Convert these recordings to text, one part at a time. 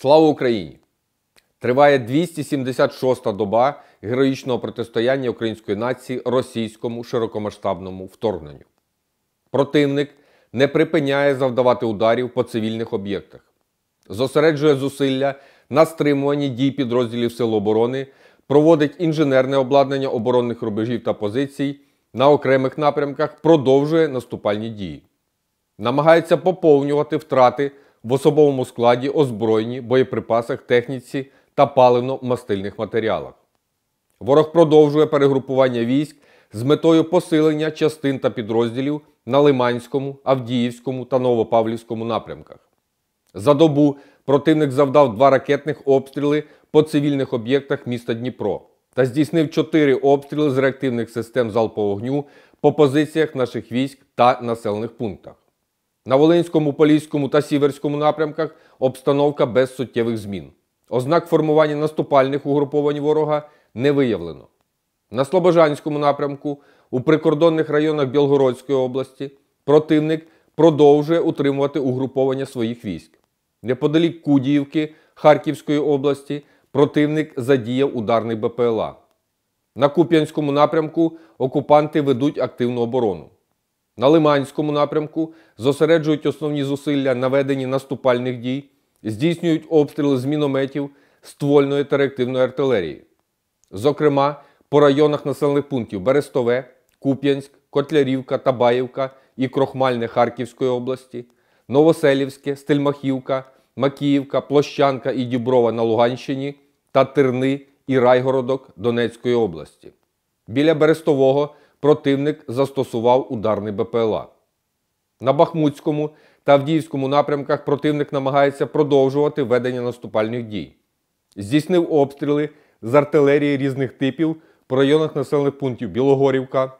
Слава Україні! Триває 276-та доба героїчного протистояння української нації російському широкомасштабному вторгненню. Противник не припиняє завдавати ударів по цивільних об'єктах, зосереджує зусилля на стримуванні дій підрозділів Сил оборони, проводить інженерне обладнання оборонних рубежів та позицій на окремих напрямках, продовжує наступальні дії, намагається поповнювати втрати в особовому складі, озброєнні, боєприпасах, техніці та паливно-мастильних матеріалах. Ворог продовжує перегрупування військ з метою посилення частин та підрозділів на Лиманському, Авдіївському та Новопавлівському напрямках. За добу противник завдав два ракетних обстріли по цивільних об'єктах міста Дніпро та здійснив чотири обстріли з реактивних систем залпового вогню по позиціях наших військ та населених пунктах. На Волинському, Поліському та Сіверському напрямках обстановка без суттєвих змін. Ознак формування наступальних угруповань ворога не виявлено. На Слобожанському напрямку у прикордонних районах Білгородської області противник продовжує утримувати угруповання своїх військ. Неподалік Кудіївки Харківської області противник задіяв ударний БПЛА. На Куп'янському напрямку окупанти ведуть активну оборону. На Лиманському напрямку зосереджують основні зусилля на веденні наступальних дій, здійснюють обстріли з мінометів, ствольної та реактивної артилерії. Зокрема, по районах населених пунктів Берестове, Куп'янськ, Котлярівка, Табаївка і Крохмальне Харківської області, Новоселівське, Стельмахівка, Макіївка, Площанка і Діброва на Луганщині та Терни і Райгородок Донецької області. Біля Берестового противник застосував ударний БПЛА. На Бахмутському та Авдіївському напрямках противник намагається продовжувати ведення наступальних дій. Здійснив обстріли з артилерії різних типів по районах населених пунктів Білогорівка,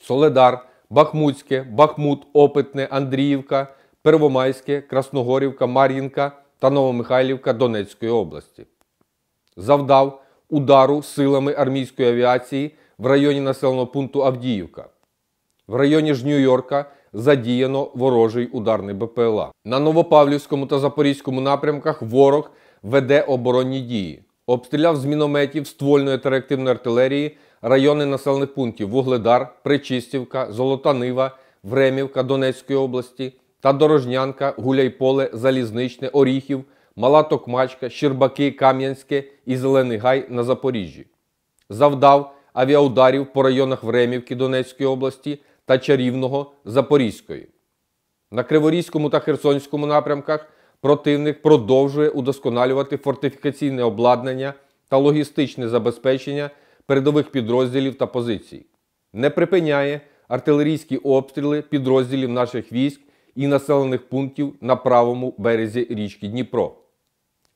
Соледар, Бахмутське, Бахмут, Опитне, Андріївка, Первомайське, Красногорівка, Мар'їнка та Новомихайлівка Донецької області. Завдав удару силами армійської авіації в районі населеного пункту Авдіївка. В районі ж Нью-Йорка задіяно ворожий ударний БПЛА. На Новопавлівському та Запорізькому напрямках ворог веде оборонні дії. Обстріляв з мінометів, ствольної та реактивної артилерії райони населених пунктів Вугледар, Причистівка, Золота Нива, Времівка Донецької області та Дорожнянка, Гуляйполе, Залізничне, Оріхів, Мала Токмачка, Щербаки, Кам'янське і Зелений Гай на Запоріжжі. Завдав авіаударів по районах Времівки Донецької області та Чарівного Запорізької. На Криворізькому та Херсонському напрямках противник продовжує удосконалювати фортифікаційне обладнання та логістичне забезпечення передових підрозділів та позицій, не припиняє артилерійські обстріли підрозділів наших військ і населених пунктів на правому березі річки Дніпро.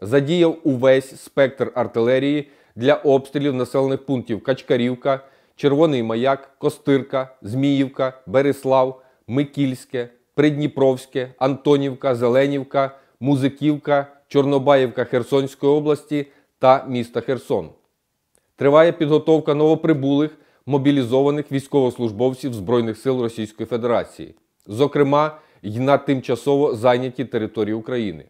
Задіяв увесь спектр артилерії для обстрілів населених пунктів Качкарівка, Червоний Маяк, Костирка, Зміївка, Береслав, Микільське, Придніпровське, Антонівка, Зеленівка, Музиківка, Чорнобаївка Херсонської області та міста Херсон. Триває підготовка новоприбулих мобілізованих військовослужбовців Збройних сил Російської Федерації, зокрема й на тимчасово зайняті території України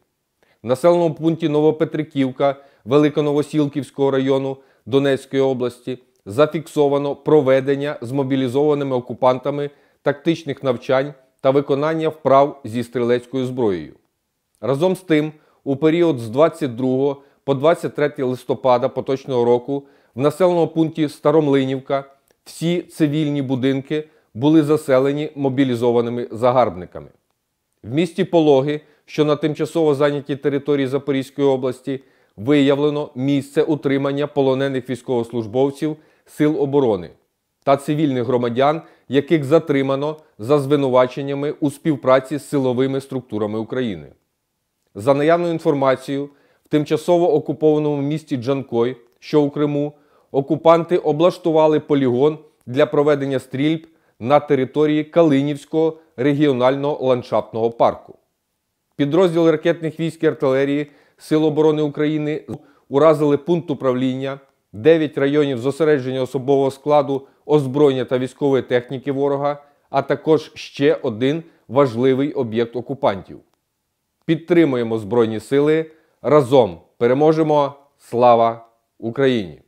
в населеному пункті Новопетриківка Великоновосілківського району Донецької області зафіксовано проведення з мобілізованими окупантами тактичних навчань та виконання вправ зі стрілецькою зброєю. Разом з тим, у період з 22 по 23 листопада поточного року в населеному пункті Старомлинівка всі цивільні будинки були заселені мобілізованими загарбниками. В місті Пологи що на тимчасово зайнятій території Запорізької області виявлено місце утримання полонених військовослужбовців Сил оборони та цивільних громадян, яких затримано за звинуваченнями у співпраці з силовими структурами України. За наявною інформацією, в тимчасово окупованому місті Джанкой, що у Криму, окупанти облаштували полігон для проведення стрільб на території Калинівського регіонального ландшафтного парку. Підрозділи ракетних військ і артилерії Сил оборони України уразили пункт управління, 9 районів зосередження особового складу, озброєння та військової техніки ворога, а також ще один важливий об'єкт окупантів. Підтримуємо Збройні Сили. Разом переможемо! Слава Україні!